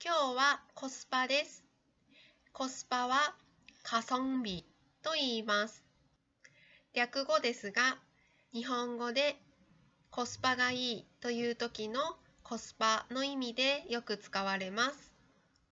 今日はコスパです。コスパは加損日と言います。略語ですが、日本語でコスパがいいという時のコスパの意味でよく使われます。